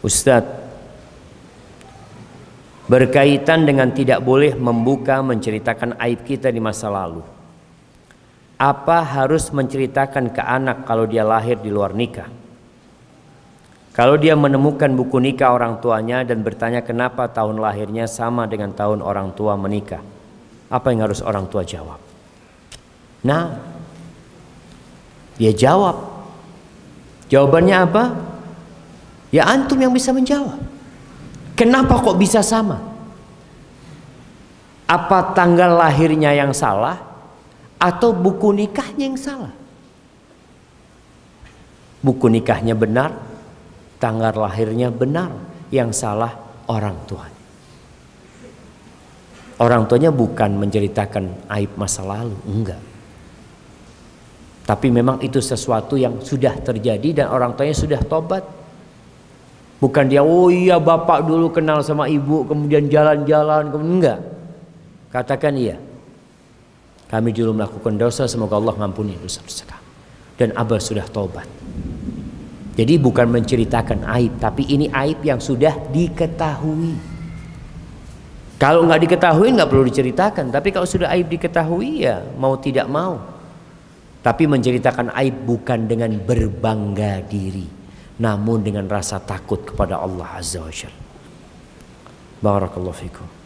Ustadz berkaitan dengan tidak boleh membuka menceritakan aib kita di masa lalu. Apa harus menceritakan ke anak kalau dia lahir di luar nikah? Kalau dia menemukan buku nikah orang tuanya dan bertanya kenapa tahun lahirnya sama dengan tahun orang tua menikah, apa yang harus orang tua jawab? Nah, dia jawab. Jawabannya apa? Ya antum yang bisa menjawab. Kenapa kok bisa sama? Apa tanggal lahirnya yang salah atau buku nikahnya yang salah? Buku nikahnya benar, tanggal lahirnya benar, yang salah orang tuanya. Orang tuanya bukan menceritakan aib masa lalu, enggak. Tapi memang itu sesuatu yang sudah terjadi dan orang tuanya sudah tobat Bukan dia, oh iya bapak dulu kenal sama ibu, kemudian jalan-jalan, kemudian enggak. Katakan iya. Kami dulu melakukan dosa, semoga Allah mampuni dosa-dosa kami. Dan Abah sudah taubat. Jadi bukan menceritakan aib, tapi ini aib yang sudah diketahui. Kalau nggak diketahui nggak perlu diceritakan, tapi kalau sudah aib diketahui ya mau tidak mau. Tapi menceritakan aib bukan dengan berbangga diri namun dengan rasa takut kepada Allah Azza wa Jalla. Barakallahu fikum.